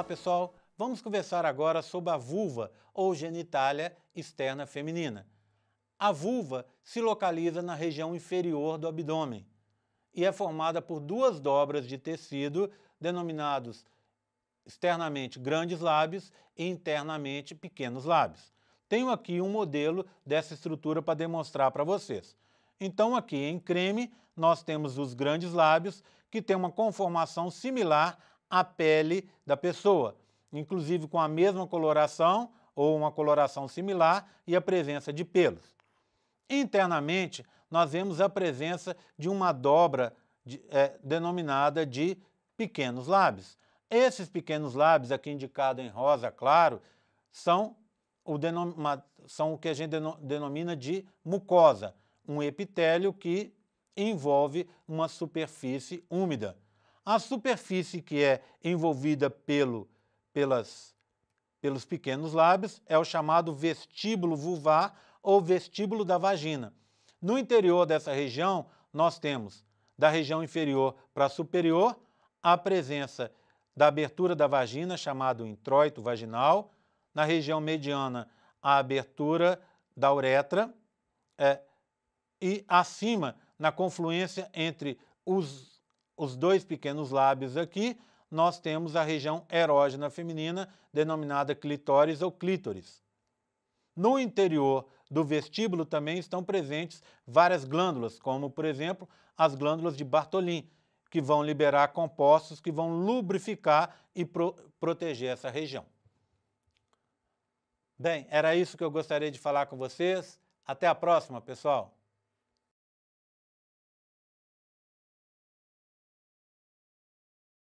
Olá, pessoal. Vamos conversar agora sobre a vulva ou genitália externa feminina. A vulva se localiza na região inferior do abdômen e é formada por duas dobras de tecido denominados externamente grandes lábios e internamente pequenos lábios. Tenho aqui um modelo dessa estrutura para demonstrar para vocês. Então, aqui em creme, nós temos os grandes lábios, que tem uma conformação similar a pele da pessoa, inclusive com a mesma coloração ou uma coloração similar e a presença de pelos. Internamente, nós vemos a presença de uma dobra de, é, denominada de pequenos lábios. Esses pequenos lábios, aqui indicado em rosa claro, são o, são o que a gente denomina de mucosa, um epitélio que envolve uma superfície úmida a superfície que é envolvida pelo, pelas, pelos pequenos lábios é o chamado vestíbulo vulvar ou vestíbulo da vagina. No interior dessa região, nós temos, da região inferior para superior, a presença da abertura da vagina, chamado introito vaginal, na região mediana, a abertura da uretra, é, e acima, na confluência entre os os dois pequenos lábios aqui, nós temos a região erógena feminina, denominada clitóris ou clítoris. No interior do vestíbulo também estão presentes várias glândulas, como, por exemplo, as glândulas de Bartolin, que vão liberar compostos que vão lubrificar e pro proteger essa região. Bem, era isso que eu gostaria de falar com vocês. Até a próxima, pessoal!